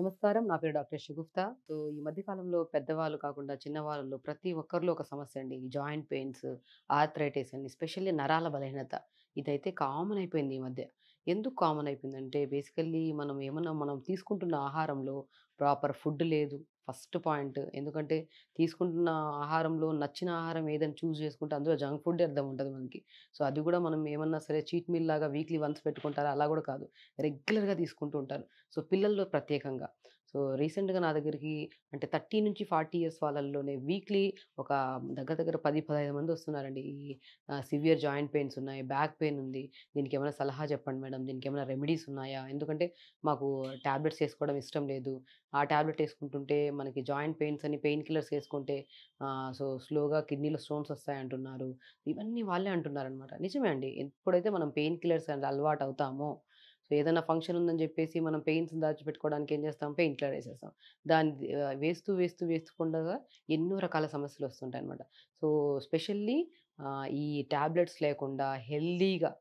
నమస్కారం నా పేరు డాక్టర్ షగుఫ్తా సో ఈ మధ్యకాలంలో పెద్దవాళ్ళు కాకుండా చిన్నవాళ్ళు ప్రతి ఒక్కరిలో ఒక సమస్య అండి జాయింట్ పెయిన్స్ ఆర్థరైటిస్ అండి స్పెషల్లీ నరాల బలహీనత ఇదైతే కామన్ అయిపోయింది ఈ మధ్య ఎందుకు కామన్ అయిపోయిందంటే బేసికల్లీ మనం ఏమన్నా మనం తీసుకుంటున్న ఆహారంలో ప్రాపర్ ఫుడ్ లేదు ఫస్ట్ పాయింట్ ఎందుకంటే తీసుకుంటున్న ఆహారంలో నచ్చిన ఆహారం ఏదైనా చూస్ చేసుకుంటే అందులో జంక్ ఫుడ్ అర్థం ఉంటుంది మనకి సో అది కూడా మనం ఏమన్నా సరే చీట్ మీల్ లాగా వీక్లీ వన్స్ పెట్టుకుంటారు అలా కూడా కాదు రెగ్యులర్గా తీసుకుంటూ ఉంటారు సో పిల్లల్లో ప్రత్యేకంగా సో రీసెంట్గా నా దగ్గరికి అంటే థర్టీ నుంచి ఫార్టీ ఇయర్స్ వాళ్ళల్లోనే వీక్లీ ఒక దగ్గర దగ్గర పది పదహైదు మంది వస్తున్నారండి ఈ సివియర్ జాయింట్ పెయిన్స్ ఉన్నాయి బ్యాక్ పెయిన్ ఉంది దీనికి ఏమైనా సలహా చెప్పండి మేడం దీనికి ఏమైనా రెమెడీస్ ఉన్నాయా ఎందుకంటే మాకు ట్యాబ్లెట్స్ వేసుకోవడం ఇష్టం లేదు ఆ ట్యాబ్లెట్ వేసుకుంటుంటే మనకి జాయింట్ పెయిన్స్ అని పెయిన్ కిల్లర్స్ వేసుకుంటే సో స్లోగా కిడ్నీలో స్టోన్స్ వస్తాయంటున్నారు ఇవన్నీ వాళ్ళే అంటున్నారనమాట నిజమే అండి ఎప్పుడైతే మనం పెయిన్ కిల్లర్స్ అలవాటు అవుతామో సో ఏదైనా ఫంక్షన్ ఉందని చెప్పేసి మనం పెయింట్స్ దాచిపెట్టుకోవడానికి ఏం చేస్తాం పెయింట్లో వేసేస్తాం దాన్ని వేస్తూ వేస్తూ వేస్తుండగా ఎన్నో రకాల సమస్యలు వస్తుంటాయి అనమాట సో స్పెషల్లీ ఈ ట్యాబ్లెట్స్ లేకుండా హెల్దీగా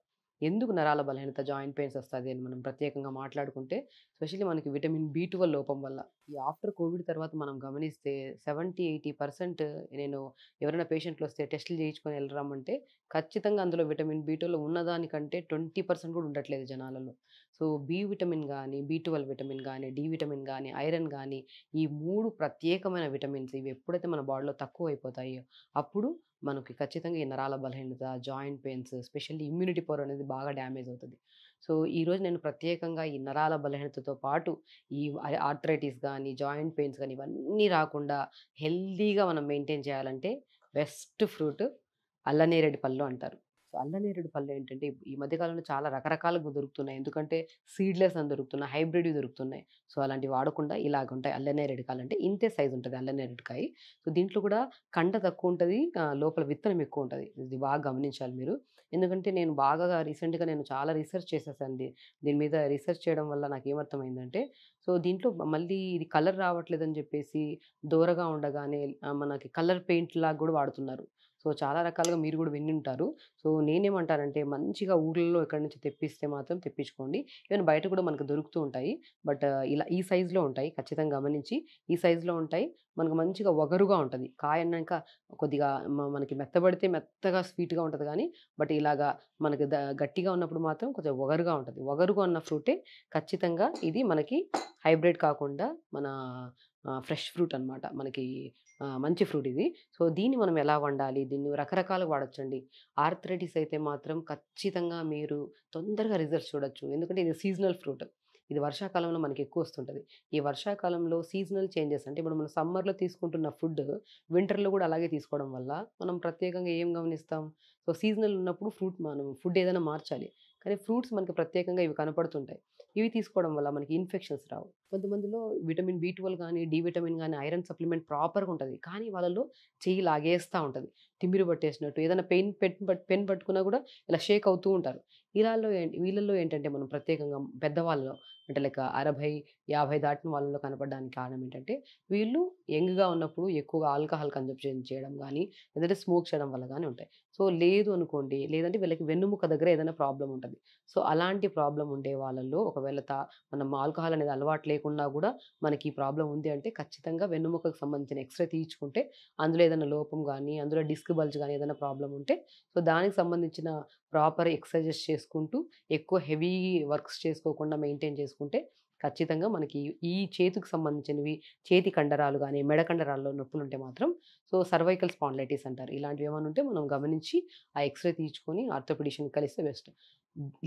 ఎందుకు నరాల బలహీనత జాయింట్ పెయిన్స్ వస్తుంది అని మనం ప్రత్యేకంగా మాట్లాడుకుంటే స్పెషల్లీ మనకి విటమిన్ బి ట్వెల్వ్ లోపం వల్ల ఈ ఆఫ్టర్ కోవిడ్ తర్వాత మనం గమనిస్తే సెవెంటీ ఎయిటీ పర్సెంట్ నేను ఎవరైనా పేషెంట్లు వస్తే టెస్టులు చేయించుకొని వెళ్ళరామంటే ఖచ్చితంగా అందులో విటమిన్ బి ట్వెల్వ్ ఉన్నదానికంటే ట్వంటీ పర్సెంట్ కూడా ఉండట్లేదు జనాలలో సో బి విటమిన్ కానీ బి ట్వెల్వ్ విటమిన్ కానీ డి విటమిన్ కానీ ఐరన్ కానీ ఈ మూడు ప్రత్యేకమైన విటమిన్స్ ఇవి ఎప్పుడైతే మన బాడీలో తక్కువ అయిపోతాయో అప్పుడు మనకి ఖచ్చితంగా ఈ నరాల బలహీనత joint pains specially immunity power అనేది బాగా డ్యామేజ్ అవుతుంది సో ఈరోజు నేను ప్రత్యేకంగా ఈ నరాల బలహీనతతో పాటు ఈ ఆర్థరైటిస్ కానీ జాయింట్ పెయిన్స్ కానీ ఇవన్నీ రాకుండా హెల్దీగా మనం మెయింటైన్ చేయాలంటే బెస్ట్ ఫ్రూట్ అల్లనేరెడ్డి పళ్ళు అంటారు సో అల్లనేరేడు పళ్ళు ఏంటంటే ఈ మధ్యకాలంలో చాలా రకరకాలుగా దొరుకుతున్నాయి ఎందుకంటే సీడ్లెస్ అని దొరుకుతున్నాయి హైబ్రిడ్ దొరుకుతున్నాయి సో అలాంటివి వాడకుండా ఇలాగ ఉంటాయి అల్లనేరేడు కాయలు అంటే ఇంతే సైజు ఉంటుంది అల్లనేరేడు సో దీంట్లో కూడా కండ తక్కువ ఉంటుంది లోపల విత్తనం ఎక్కువ ఉంటుంది ఇది బాగా గమనించాలి మీరు ఎందుకంటే నేను బాగా రీసెంట్గా నేను చాలా రీసెర్చ్ చేసేసాను దీని మీద రీసెర్చ్ చేయడం వల్ల నాకు ఏమర్థమైందంటే సో దీంట్లో మళ్ళీ ఇది కలర్ రావట్లేదని చెప్పేసి దూరగా ఉండగానే మనకి కలర్ పెయింట్ లాగా కూడా వాడుతున్నారు సో చాలా రకాలుగా మీరు కూడా విని ఉంటారు సో నేనేమంటానంటే మంచిగా ఊళ్ళలో ఎక్కడి నుంచి తెప్పిస్తే మాత్రం తెప్పించుకోండి ఈవెన్ బయట కూడా మనకు దొరుకుతూ ఉంటాయి బట్ ఇలా ఈ సైజులో ఉంటాయి ఖచ్చితంగా గమనించి ఈ సైజులో ఉంటాయి మనకు మంచిగా వగరుగా ఉంటుంది కాయన్నాక కొద్దిగా మనకి మెత్తబడితే మెత్తగా స్వీట్గా ఉంటుంది కానీ బట్ ఇలాగా మనకి గట్టిగా ఉన్నప్పుడు మాత్రం కొంచెం వగరుగా ఉంటుంది వగరుగా ఉన్న ఫ్రూటే ఖచ్చితంగా ఇది మనకి హైబ్రిడ్ కాకుండా మన ఫ్రెష్ ఫ్రూట్ అనమాట మనకి మంచి ఫ్రూట్ ఇది సో దీన్ని మనం ఎలా వండాలి దీన్ని రకరకాలు వాడచ్చండి ఆర్థరైటిస్ అయితే మాత్రం ఖచ్చితంగా మీరు తొందరగా రిజల్ట్స్ చూడొచ్చు ఎందుకంటే ఇది సీజనల్ ఫ్రూట్ ఇది వర్షాకాలంలో మనకి ఎక్కువ వస్తుంటుంది ఈ వర్షాకాలంలో సీజనల్ చేంజెస్ అంటే ఇప్పుడు మనం సమ్మర్లో తీసుకుంటున్న ఫుడ్ వింటర్లో కూడా అలాగే తీసుకోవడం వల్ల మనం ప్రత్యేకంగా ఏం గమనిస్తాం సో సీజనల్ ఉన్నప్పుడు ఫ్రూట్ మనం ఫుడ్ ఏదైనా మార్చాలి కానీ ఫ్రూట్స్ మనకి ప్రత్యేకంగా ఇవి కనపడుతుంటాయి ఇవి తీసుకోవడం వల్ల మనకి ఇన్ఫెక్షన్స్ రావు కొంతమందిలో విటమిన్ బి ట్వెల్వ్ కానీ డి విటమిన్ కానీ ఐరన్ సప్లిమెంట్ ప్రాపర్గా ఉంటుంది కానీ వాళ్ళలో చెయ్యి లాగేస్తూ ఉంటుంది తిమ్మిరి పట్టేసినట్టు ఏదైనా పెయిన్ పెన్ పట్టుకున్నా కూడా ఇలా షేక్ అవుతూ ఉంటారు వీళ్ళల్లో వీళ్ళల్లో ఏంటంటే మనం ప్రత్యేకంగా పెద్దవాళ్ళలో అంటే లైక్ అరవై యాభై దాటిన వాళ్ళలో కనపడడానికి కారణం ఏంటంటే వీళ్ళు యంగ్గా ఉన్నప్పుడు ఎక్కువగా ఆల్కహాల్ కన్జప్షన్ చేయడం కానీ లేదంటే స్మోక్ చేయడం వల్ల కానీ ఉంటాయి సో లేదు అనుకోండి లేదంటే వీళ్ళకి వెన్నుముక దగ్గర ఏదైనా ప్రాబ్లం ఉంటుంది సో అలాంటి ప్రాబ్లం ఉండే వాళ్ళల్లో ఒకవేళ తా మనం ఆల్కహాల్ అనేది అలవాటు లేకుండా కూడా మనకి ఈ ప్రాబ్లం ఉంది అంటే ఖచ్చితంగా వెన్నుముకకు సంబంధించిన ఎక్స్రే తీయించుకుంటే అందులో ఏదైనా లోపం కానీ అందులో డిస్క్ బల్జ్ కానీ ఏదైనా ప్రాబ్లం ఉంటే సో దానికి సంబంధించిన ప్రాపర్ ఎక్సర్సైజెస్ చేసుకుంటూ ఎక్కువ హెవీ వర్క్స్ చేసుకోకుండా మెయింటైన్ చేసుకుంటూ చేసుకుంటే ఖచ్చితంగా మనకి ఈ చేతికి సంబంధించినవి చేతి కండరాలు కానీ మెడ కండరాల్లో నొప్పులు ఉంటే మాత్రం సో సర్వైకల్ స్పాండ్లైటిస్ అంటారు ఇలాంటివి ఏమైనా ఉంటే మనం గమనించి ఆ ఎక్స్రే తీసుకొని ఆర్థోపిడిషన్ కలిస్తే బెస్ట్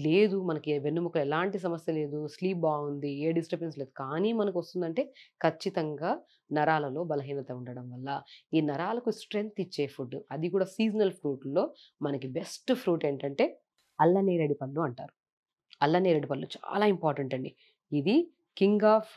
లేదు మనకి వెన్నుముకలు ఎలాంటి సమస్య లేదు స్లీప్ బాగుంది ఏ డిస్టర్బెన్స్ లేదు కానీ మనకు వస్తుందంటే ఖచ్చితంగా నరాలలో బలహీనత ఉండడం వల్ల ఈ నరాలకు స్ట్రెంగ్త్ ఇచ్చే ఫుడ్ అది కూడా సీజనల్ ఫ్రూట్లో మనకి బెస్ట్ ఫ్రూట్ ఏంటంటే అల్లనేరడి పండు అంటారు రెండు పళ్ళు చాలా ఇంపార్టెంట్ అండి ఇది కింగ్ ఆఫ్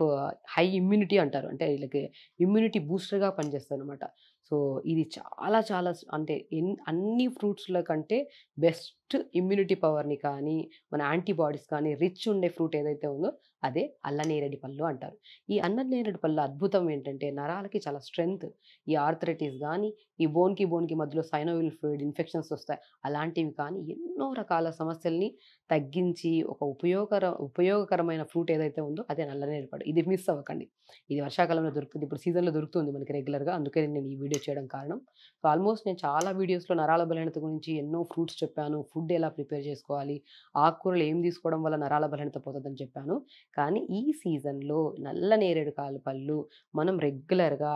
హై ఇమ్యూనిటీ అంటారు అంటే వీళ్ళకి ఇమ్యూనిటీ బూస్టర్గా పనిచేస్తుంది అనమాట సో ఇది చాలా చాలా అంటే ఎన్ అన్ని ఫ్రూట్స్ల కంటే బెస్ట్ ఇమ్యూనిటీ పవర్ని కానీ మన యాంటీబాడీస్ కానీ రిచ్ ఉండే ఫ్రూట్ ఏదైతే ఉందో అదే అల్లనేరడి పళ్ళు అంటారు ఈ అన్ననేరడి పళ్ళు అద్భుతం ఏంటంటే నరాలకి చాలా స్ట్రెంగ్త్ ఈ ఆర్థరైటిస్ కానీ ఈ బోన్కి బోన్కి మధ్యలో సైనోవిల్ ఫ్లూయిడ్ ఇన్ఫెక్షన్స్ వస్తాయి అలాంటివి కానీ ఎన్నో రకాల సమస్యల్ని తగ్గించి ఒక ఉపయోగకర ఉపయోగకరమైన ఫ్రూట్ ఏదైతే ఉందో అదే నల్లనేరడి పళ్ళు ఇది మిస్ అవ్వకండి ఇది వర్షాకాలంలో దొరుకుతుంది ఇప్పుడు సీజన్లో దొరుకుతుంది మనకి రెగ్యులర్గా అందుకని నేను ఈ వీడియో వీడియో చేయడం కారణం సో ఆల్మోస్ట్ నేను చాలా వీడియోస్లో నరాల బలహీనత గురించి ఎన్నో ఫ్రూట్స్ చెప్పాను ఫుడ్ ఎలా ప్రిపేర్ చేసుకోవాలి ఆకుకూరలు ఏం తీసుకోవడం వల్ల నరాల బలహీనత పోతుందని చెప్పాను కానీ ఈ సీజన్లో నల్ల నేరేడు కాలు పళ్ళు మనం రెగ్యులర్గా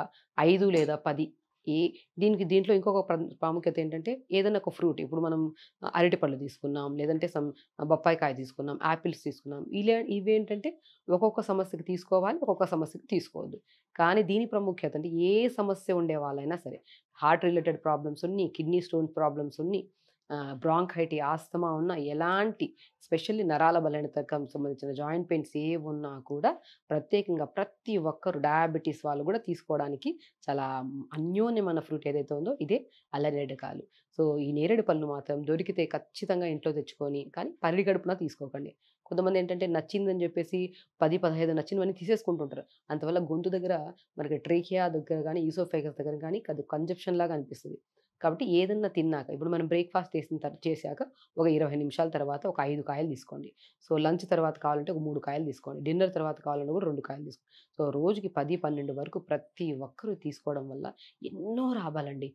ఐదు లేదా పది ఈ దీనికి దీంట్లో ఇంకొక ప్రాముఖ్యత ఏంటంటే ఏదైనా ఒక ఫ్రూట్ ఇప్పుడు మనం అరటిపళ్ళు తీసుకున్నాం లేదంటే సమ్ బొప్పాయికాయ తీసుకున్నాం యాపిల్స్ తీసుకున్నాం ఇలా ఇవేంటంటే ఒక్కొక్క సమస్యకి తీసుకోవాలి ఒక్కొక్క సమస్యకి తీసుకోవద్దు కానీ దీని ప్రాముఖ్యత అంటే ఏ సమస్య ఉండే వాళ్ళైనా సరే హార్ట్ రిలేటెడ్ ప్రాబ్లమ్స్ ఉన్నాయి కిడ్నీ స్టోన్ ప్రాబ్లమ్స్ ఉన్నాయి బ్రాంకైటి ఆస్తమా ఉన్న ఎలాంటి స్పెషల్లీ నరాల బలహీనతకం సంబంధించిన జాయింట్ పెయిన్స్ ఏ ఉన్నా కూడా ప్రత్యేకంగా ప్రతి ఒక్కరు డయాబెటీస్ వాళ్ళు కూడా తీసుకోవడానికి చాలా అన్యోన్యమైన ఫ్రూట్ ఏదైతే ఉందో ఇదే అల్లరేడకాలు సో ఈ నేరేడు పళ్ళు మాత్రం దొరికితే ఖచ్చితంగా ఇంట్లో తెచ్చుకొని కానీ పల్లి గడుపున తీసుకోకండి కొంతమంది ఏంటంటే నచ్చిందని చెప్పేసి పది పదహైదు నచ్చినవన్నీ తీసేసుకుంటుంటారు అంతవల్ల గొంతు దగ్గర మనకి ట్రేకియా దగ్గర కానీ ఈసోఫైగస్ దగ్గర కానీ అది కన్జెప్షన్ లాగా అనిపిస్తుంది కాబట్టి ఏదన్నా తిన్నాక ఇప్పుడు మనం బ్రేక్ఫాస్ట్ చేసిన చేశాక ఒక ఇరవై నిమిషాల తర్వాత ఒక ఐదు కాయలు తీసుకోండి సో లంచ్ తర్వాత కావాలంటే ఒక మూడు కాయలు తీసుకోండి డిన్నర్ తర్వాత కావాలంటే కూడా రెండు కాయలు తీసుకోండి సో రోజుకి పది పన్నెండు వరకు ప్రతి ఒక్కరూ తీసుకోవడం వల్ల ఎన్నో రాబాలండి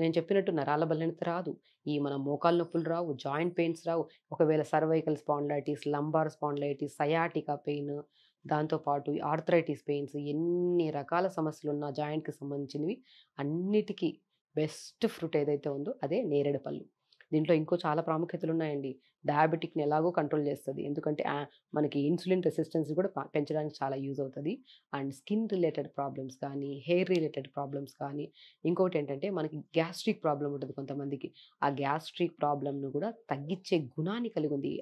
నేను చెప్పినట్టు నరాల బలహీనత రాదు ఈ మన మోకాల నొప్పులు రావు జాయింట్ పెయిన్స్ రావు ఒకవేళ cervical spondylitis lumbar spondylitis sciatica pain దాంతోపాటు ఆర్థరైటిస్ పెయిన్స్ ఎన్ని రకాల సమస్యలు ఉన్నా జాయింట్కి సంబంధించినవి అన్నిటికీ బెస్ట్ ఫ్రూట్ ఏదైతే ఉందో అదే నేరేడు పళ్ళు దీంట్లో ఇంకో చాలా ప్రాముఖ్యతలు ఉన్నాయండి డయాబెటిక్ని ఎలాగో కంట్రోల్ చేస్తుంది ఎందుకంటే మనకి ఇన్సులిన్ రెసిస్టెన్స్ కూడా పెంచడానికి చాలా యూజ్ అవుతుంది అండ్ స్కిన్ రిలేటెడ్ ప్రాబ్లమ్స్ కానీ హెయిర్ రిలేటెడ్ ప్రాబ్లమ్స్ కానీ ఇంకోటి ఏంటంటే మనకి గ్యాస్ట్రిక్ ప్రాబ్లం ఉంటుంది కొంతమందికి ఆ గ్యాస్ట్రిక్ ప్రాబ్లమ్ను కూడా తగ్గించే గుణాన్ని కలిగి ఉంది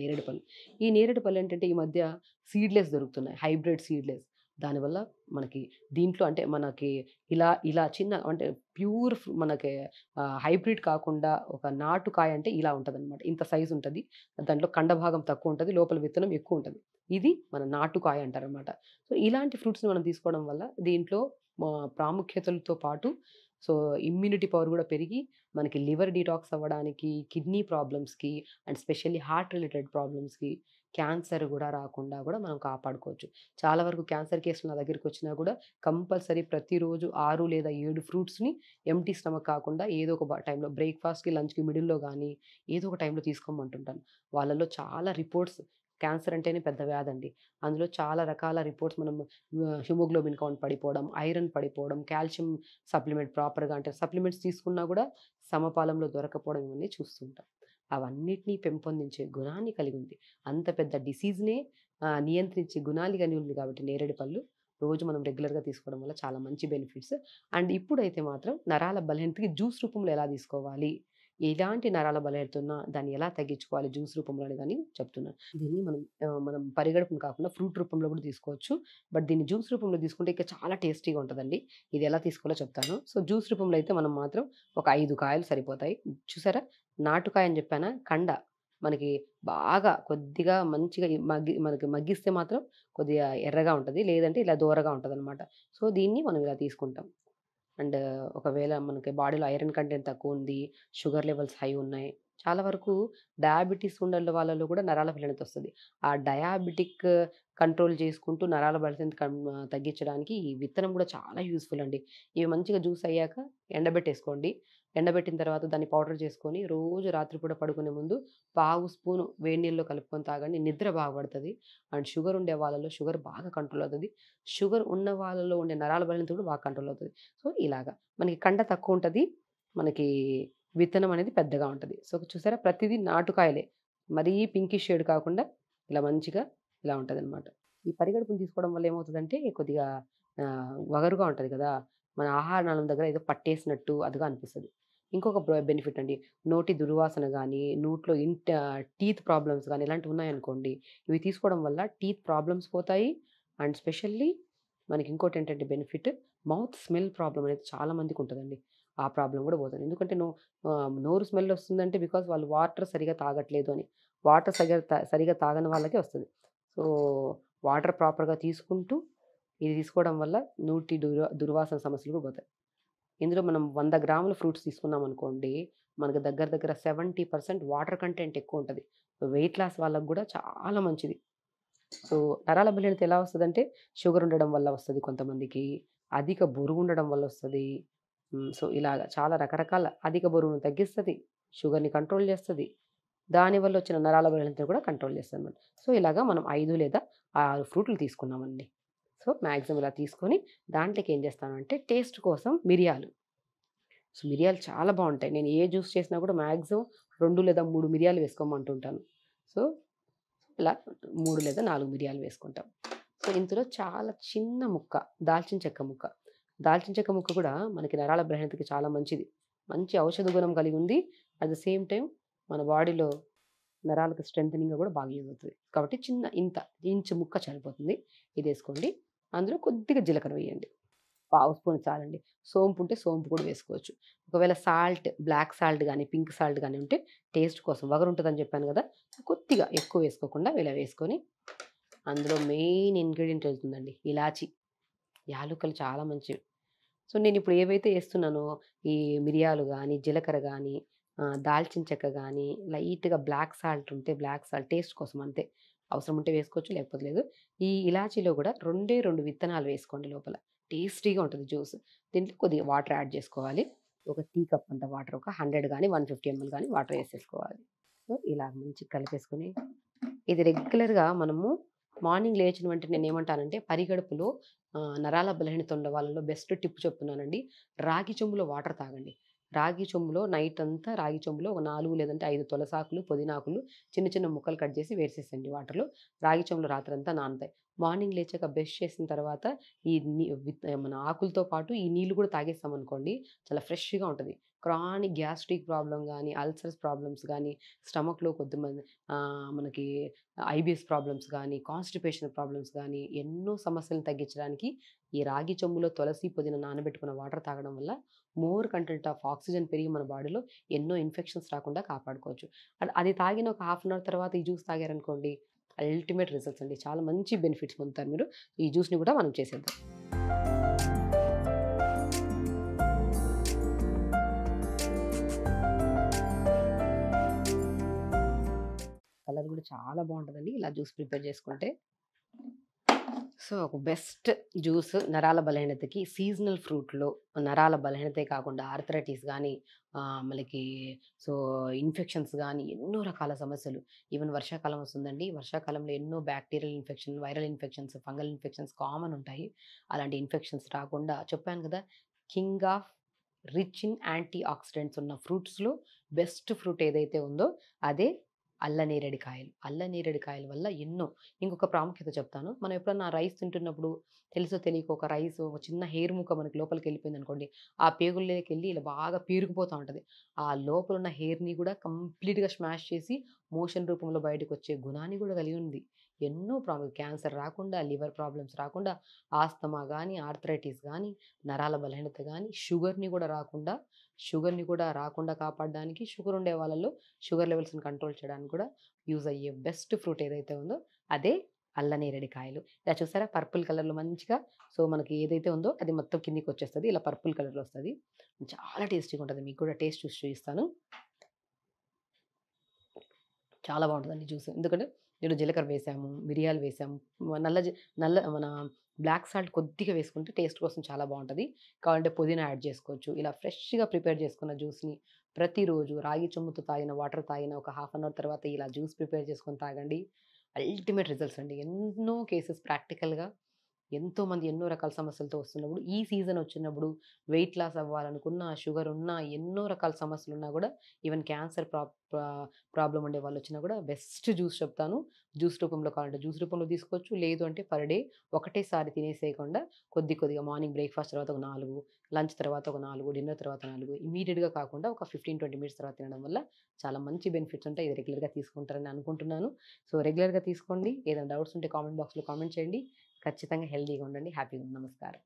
నేరేడు పళ్ళు ఈ నేరేడు పళ్ళు ఏంటంటే ఈ మధ్య సీడ్లెస్ దొరుకుతున్నాయి హైబ్రిడ్ సీడ్లెస్ దానివల్ల మనకి దీంట్లో అంటే మనకి ఇలా ఇలా చిన్న అంటే ప్యూర్ మనకి హైబ్రిడ్ కాకుండా ఒక నాటు కాయ అంటే ఇలా ఉంటుంది అనమాట ఇంత సైజు ఉంటుంది దాంట్లో కండ భాగం తక్కువ ఉంటుంది లోపల విత్తనం ఎక్కువ ఉంటుంది ఇది మన నాటుకాయ అంటారనమాట సో ఇలాంటి ఫ్రూట్స్ని మనం తీసుకోవడం వల్ల దీంట్లో ప్రాముఖ్యతలతో పాటు సో ఇమ్యూనిటీ పవర్ కూడా పెరిగి మనకి లివర్ డీటాక్స్ అవ్వడానికి కిడ్నీ ప్రాబ్లమ్స్కి అండ్ స్పెషల్లీ హార్ట్ రిలేటెడ్ ప్రాబ్లమ్స్కి క్యాన్సర్ కూడా రాకుండా కూడా మనం కాపాడుకోవచ్చు చాలా వరకు క్యాన్సర్ కేసులు నా దగ్గరికి వచ్చినా కూడా కంపల్సరీ ప్రతిరోజు ఆరు లేదా ఏడు ఫ్రూట్స్ని ఎంటీ స్టమక్ కాకుండా ఏదో ఒక టైంలో బ్రేక్ఫాస్ట్కి లంచ్కి మిడిల్లో కానీ ఏదో ఒక టైంలో తీసుకోమంటుంటాను వాళ్ళలో చాలా రిపోర్ట్స్ క్యాన్సర్ అంటేనే పెద్ద వ్యాధండి అందులో చాలా రకాల రిపోర్ట్స్ మనం హిమోగ్లోబిన్ కౌంట్ పడిపోవడం ఐరన్ పడిపోవడం కాల్షియం సప్లిమెంట్ ప్రాపర్గా అంటే సప్లిమెంట్స్ తీసుకున్నా కూడా సమపాలంలో దొరకపోవడం ఇవన్నీ చూస్తుంటాం అవన్నిటినీ పెంపొందించే గుణాన్ని కలిగి ఉంది అంత పెద్ద డిసీజ్నే నియంత్రించే గుణాలు కలిగి ఉంది కాబట్టి నేరేడు పళ్ళు రోజు మనం రెగ్యులర్గా తీసుకోవడం వల్ల చాలా మంచి బెనిఫిట్స్ అండ్ ఇప్పుడైతే మాత్రం నరాల బలహీనతకి జ్యూస్ రూపంలో ఎలా తీసుకోవాలి ఎలాంటి నరాల బలహీనతున్నా దాన్ని ఎలా తగ్గించుకోవాలి జ్యూస్ రూపంలో అనేదాన్ని చెప్తున్నాను దీన్ని మనం మనం పరిగడపం కాకుండా ఫ్రూట్ రూపంలో కూడా తీసుకోవచ్చు బట్ దీన్ని జ్యూస్ రూపంలో తీసుకుంటే ఇక చాలా టేస్టీగా ఉంటుందండి ఇది ఎలా తీసుకోవాలో చెప్తాను సో జ్యూస్ రూపంలో అయితే మనం మాత్రం ఒక ఐదు కాయలు సరిపోతాయి చూసారా నాటుకాయ అని చెప్పానా కండ మనకి బాగా కొద్దిగా మంచిగా మగ్గి మనకి మగ్గిస్తే మాత్రం కొద్దిగా ఎర్రగా ఉంటుంది లేదంటే ఇలా దూరగా ఉంటుంది అనమాట సో దీన్ని మనం ఇలా తీసుకుంటాం అండ్ ఒకవేళ మనకి బాడీలో ఐరన్ కంటెంట్ తక్కువ ఉంది షుగర్ లెవెల్స్ హై ఉన్నాయి చాలా వరకు డయాబెటీస్ ఉండే వాళ్ళలో కూడా నరాల బలహీనత వస్తుంది ఆ డయాబెటిక్ కంట్రోల్ చేసుకుంటూ నరాల బలహీనత తగ్గించడానికి ఈ విత్తనం కూడా చాలా యూస్ఫుల్ అండి ఇవి మంచిగా జ్యూస్ అయ్యాక ఎండబెట్టేసుకోండి ఎండబెట్టిన తర్వాత దాన్ని పౌడర్ చేసుకొని రోజు రాత్రిపూట పడుకునే ముందు పావు స్పూను వేడి నీళ్ళలో కలుపుకొని తాగండి నిద్ర బాగుపడుతుంది అండ్ షుగర్ ఉండే వాళ్ళలో షుగర్ బాగా కంట్రోల్ అవుతుంది షుగర్ ఉన్న వాళ్ళలో ఉండే నరాల బలిన కూడా బాగా కంట్రోల్ అవుతుంది సో ఇలాగా మనకి కండ తక్కువ ఉంటుంది మనకి విత్తనం అనేది పెద్దగా ఉంటుంది సో చూసారా ప్రతిదీ నాటుకాయలే మరీ పింకిష్ షేడ్ కాకుండా ఇలా మంచిగా ఇలా ఉంటుంది అనమాట ఈ పరిగడుపుని తీసుకోవడం వల్ల ఏమవుతుందంటే కొద్దిగా వగరుగా ఉంటుంది కదా మన ఆహార నాళం దగ్గర ఏదో పట్టేసినట్టు అదిగా అనిపిస్తుంది ఇంకొక బెనిఫిట్ అండి నోటి దుర్వాసన కానీ నోట్లో ఇన్ టీత్ ప్రాబ్లమ్స్ కానీ ఇలాంటివి ఉన్నాయనుకోండి ఇవి తీసుకోవడం వల్ల టీత్ ప్రాబ్లమ్స్ పోతాయి అండ్ స్పెషల్లీ మనకి ఇంకోటి ఏంటంటే బెనిఫిట్ మౌత్ స్మెల్ ప్రాబ్లం అనేది చాలా మందికి ఉంటుందండి ఆ ప్రాబ్లం కూడా పోతుంది ఎందుకంటే నో నోరు స్మెల్ వస్తుందంటే బికాజ్ వాళ్ళు వాటర్ సరిగా తాగట్లేదు అని వాటర్ సరిగా సరిగా తాగని వాళ్ళకే వస్తుంది సో వాటర్ ప్రాపర్గా తీసుకుంటూ ఇది తీసుకోవడం వల్ల నూటి దుర్వాసన సమస్యలు కూడా పోతాయి ఇందులో మనం వంద గ్రాముల ఫ్రూట్స్ తీసుకున్నాం అనుకోండి మనకు దగ్గర దగ్గర సెవెంటీ పర్సెంట్ వాటర్ కంటెంట్ ఎక్కువ ఉంటుంది వెయిట్ లాస్ వాళ్ళకు కూడా చాలా మంచిది సో నరాల బలహీనత ఎలా వస్తుంది అంటే షుగర్ ఉండడం వల్ల వస్తుంది కొంతమందికి అధిక బరువు ఉండడం వల్ల వస్తుంది సో ఇలా చాలా రకరకాల అధిక బరువును తగ్గిస్తుంది షుగర్ని కంట్రోల్ చేస్తుంది దానివల్ల వచ్చిన నరాల బలహీనతను కూడా కంట్రోల్ చేస్తుంది అనమాట సో ఇలాగా మనం ఐదు లేదా ఆరు ఫ్రూట్లు తీసుకున్నామండి సో మ్యాక్సిమం ఇలా తీసుకొని దాంట్లోకి ఏం చేస్తాను అంటే టేస్ట్ కోసం మిరియాలు సో మిరియాలు చాలా బాగుంటాయి నేను ఏ జ్యూస్ చేసినా కూడా మ్యాక్సిమం రెండు లేదా మూడు మిరియాలు వేసుకోమంటుంటాను సో ఇలా మూడు లేదా నాలుగు మిరియాలు వేసుకుంటాం సో ఇందులో చాలా చిన్న ముక్క దాల్చిన చెక్క ముక్క దాల్చిన చెక్క ముక్క కూడా మనకి నరాల బలహీనతకి చాలా మంచిది మంచి ఔషధ గుణం కలిగి ఉంది అట్ ద సేమ్ టైం మన బాడీలో నరాలకు స్ట్రెంగ్ కూడా బాగా యూజ్ అవుతుంది కాబట్టి చిన్న ఇంత ఇంచు ముక్క చనిపోతుంది ఇది వేసుకోండి అందులో కొద్దిగా జీలకర్ర వేయండి పావు స్పూన్ చాలండి సోంపు ఉంటే సోంపు కూడా వేసుకోవచ్చు ఒకవేళ సాల్ట్ బ్లాక్ సాల్ట్ కానీ పింక్ సాల్ట్ కానీ ఉంటే టేస్ట్ కోసం వగరు ఉంటుందని చెప్పాను కదా కొద్దిగా ఎక్కువ వేసుకోకుండా ఇలా వేసుకొని అందులో మెయిన్ ఇంగ్రీడియంట్ వెళ్తుందండి ఇలాచి యాలుకలు చాలా మంచివి సో నేను ఇప్పుడు ఏవైతే వేస్తున్నానో ఈ మిరియాలు కానీ జీలకర్ర కానీ దాల్చిన చెక్క కానీ లైట్గా బ్లాక్ సాల్ట్ ఉంటే బ్లాక్ సాల్ట్ టేస్ట్ కోసం అంతే అవసరం ఉంటే వేసుకోవచ్చు లేకపోతే లేదు ఈ ఇలాచీలో కూడా రెండే రెండు విత్తనాలు వేసుకోండి లోపల టేస్టీగా ఉంటుంది జ్యూస్ దీంట్లో కొద్దిగా వాటర్ యాడ్ చేసుకోవాలి ఒక టీ కప్ అంత వాటర్ ఒక హండ్రెడ్ కానీ వన్ ఫిఫ్టీ ఎంఎల్ కానీ వాటర్ వేసేసుకోవాలి సో ఇలా మంచి కలిపేసుకుని ఇది రెగ్యులర్గా మనము మార్నింగ్ లేచిన వెంటనే నేను ఏమంటానంటే పరిగడుపులో నరాల బలహీనత ఉన్న వాళ్ళలో బెస్ట్ టిప్ చెప్తున్నానండి రాగి చెంబులో వాటర్ తాగండి రాగి చెంబులో నైట్ అంతా రాగి చెంబులో ఒక నాలుగు లేదంటే ఐదు తులసాకులు పుదీనాకులు చిన్న చిన్న ముక్కలు కట్ చేసి వేసేసండి వాటర్లో రాగి చెంబులో రాత్రి అంతా నానతాయి మార్నింగ్ లేచాక బ్రష్ చేసిన తర్వాత ఈ మన ఆకులతో పాటు ఈ నీళ్ళు కూడా తాగేస్తాం అనుకోండి చాలా ఫ్రెష్గా ఉంటుంది క్రానిక్ గ్యాస్ట్రిక్ ప్రాబ్లం కానీ అల్సర్స్ ప్రాబ్లమ్స్ కానీ స్టమక్లో కొద్దిమంది మనకి ఐబిఎస్ ప్రాబ్లమ్స్ కానీ కాన్స్టిపేషన్ ప్రాబ్లమ్స్ కానీ ఎన్నో సమస్యలను తగ్గించడానికి ఈ రాగి చెంబులో తులసి పుదీన నానబెట్టుకున్న వాటర్ తాగడం వల్ల మోర్ కంటెంట్ ఆఫ్ ఆక్సిజన్ పెరిగి మన బాడీలో ఎన్నో ఇన్ఫెక్షన్స్ రాకుండా కాపాడుకోవచ్చు అది తాగిన ఒక హాఫ్ అన్ అవర్ తర్వాత ఈ జ్యూస్ తాగారనుకోండి అల్టిమేట్ రిజల్ట్స్ అండి చాలా మంచి బెనిఫిట్స్ పొందుతారు మీరు ఈ జ్యూస్ని కూడా మనం చేసేద్దాం కలర్ కూడా చాలా బాగుంటుందండి ఇలా జ్యూస్ ప్రిపేర్ చేసుకుంటే సో ఒక బెస్ట్ జ్యూస్ నరాల బలహీనతకి సీజనల్ ఫ్రూట్లో నరాల బలహీనతే కాకుండా ఆర్థరైటిస్ కానీ మనకి సో ఇన్ఫెక్షన్స్ కానీ ఎన్నో రకాల సమస్యలు ఈవెన్ వర్షాకాలం వస్తుందండి వర్షాకాలంలో ఎన్నో bacterial infection viral infections fungal infections common ఉంటాయి అలాంటి ఇన్ఫెక్షన్స్ రాకుండా చెప్పాను కదా king of rich in antioxidants ఉన్న ఫ్రూట్స్లో బెస్ట్ ఫ్రూట్ ఏదైతే ఉందో అదే అల్ల నేరేడు కాయలు అల్ల నేరేడు కాయల వల్ల ఎన్నో ఇంకొక ప్రాముఖ్యత చెప్తాను మనం ఎప్పుడన్నా రైస్ తింటున్నప్పుడు తెలుసో తెలియక ఒక రైస్ ఒక చిన్న హెయిర్ ముక్క మనకి లోపలికి వెళ్ళిపోయింది అనుకోండి ఆ పేగుళ్ళకి వెళ్ళి ఇలా బాగా పేరుకుపోతూ ఉంటుంది ఆ లోపల ఉన్న హెయిర్ని కూడా కంప్లీట్గా స్మాష్ చేసి మోషన్ రూపంలో బయటకు వచ్చే గుణాన్ని కూడా కలిగి ఉంది ఎన్నో ప్రాబ్లం క్యాన్సర్ రాకుండా లివర్ ప్రాబ్లమ్స్ రాకుండా ఆస్తమా కానీ ఆర్థరైటిస్ కానీ నరాల బలహీనత కానీ షుగర్ని కూడా రాకుండా షుగర్ని కూడా రాకుండా కాపాడడానికి షుగర్ ఉండే వాళ్ళలో షుగర్ లెవెల్స్ని కంట్రోల్ చేయడానికి కూడా యూజ్ అయ్యే బెస్ట్ ఫ్రూట్ ఏదైతే ఉందో అదే అల్లనేరేడి కాయలు ఇలా చూసారా పర్పుల్ కలర్లో మంచిగా సో మనకి ఏదైతే ఉందో అది మొత్తం కిందికి వచ్చేస్తుంది ఇలా పర్పుల్ కలర్లో వస్తుంది చాలా టేస్టీగా ఉంటుంది మీకు కూడా టేస్ట్ చూసి చూపిస్తాను చాలా బాగుంటుందండి జ్యూస్ ఎందుకంటే నేను జీలకర్ర వేసాము మిరియాలు వేసాము నల్ల నల్ల మన బ్లాక్ సాల్ట్ కొద్దిగా వేసుకుంటే టేస్ట్ కోసం చాలా బాగుంటుంది కావాలంటే పుదీనా యాడ్ చేసుకోవచ్చు ఇలా ఫ్రెష్గా ప్రిపేర్ చేసుకున్న జ్యూస్ని ప్రతిరోజు రాగి చెమ్ముతో తాగిన వాటర్ తాగిన ఒక హాఫ్ అన్ అవర్ తర్వాత ఇలా జ్యూస్ ప్రిపేర్ చేసుకొని తాగండి అల్టిమేట్ రిజల్ట్స్ అండి ఎన్నో కేసెస్ ప్రాక్టికల్గా ఎంతోమంది ఎన్నో రకాల సమస్యలతో వస్తున్నప్పుడు ఈ సీజన్ వచ్చినప్పుడు వెయిట్ లాస్ అవ్వాలనుకున్నా షుగర్ ఉన్నా ఎన్నో రకాల సమస్యలు ఉన్నా కూడా ఈవెన్ క్యాన్సర్ ప్రా ప్రాబ్లం ఉండే వాళ్ళు వచ్చినా కూడా బెస్ట్ జ్యూస్ చెప్తాను జ్యూస్ రూపంలో కావాలంటే జ్యూస్ రూపంలో తీసుకోవచ్చు లేదు అంటే పర్ డే ఒకటేసారి తినేసేయకుండా కొద్ది కొద్దిగా మార్నింగ్ బ్రేక్ఫాస్ట్ తర్వాత ఒక నాలుగు లంచ్ తర్వాత ఒక నాలుగు డిన్నర్ తర్వాత నాలుగు ఇమీడియట్గా కాకుండా ఒక ఫిఫ్టీన్ ట్వంటీ మినిట్స్ తర్వాత తినడం వల్ల చాలా మంచి బెనిఫిట్స్ ఉంటాయి ఇది రెగ్యులర్గా తీసుకుంటారని అనుకుంటున్నాను సో రెగ్యులర్గా తీసుకోండి ఏదైనా డౌట్స్ ఉంటే కామెంట్ బాక్స్లో కామెంట్ చేయండి ఖచ్చితంగా హెల్దీగా ఉండండి హ్యాపీగా నమస్కారం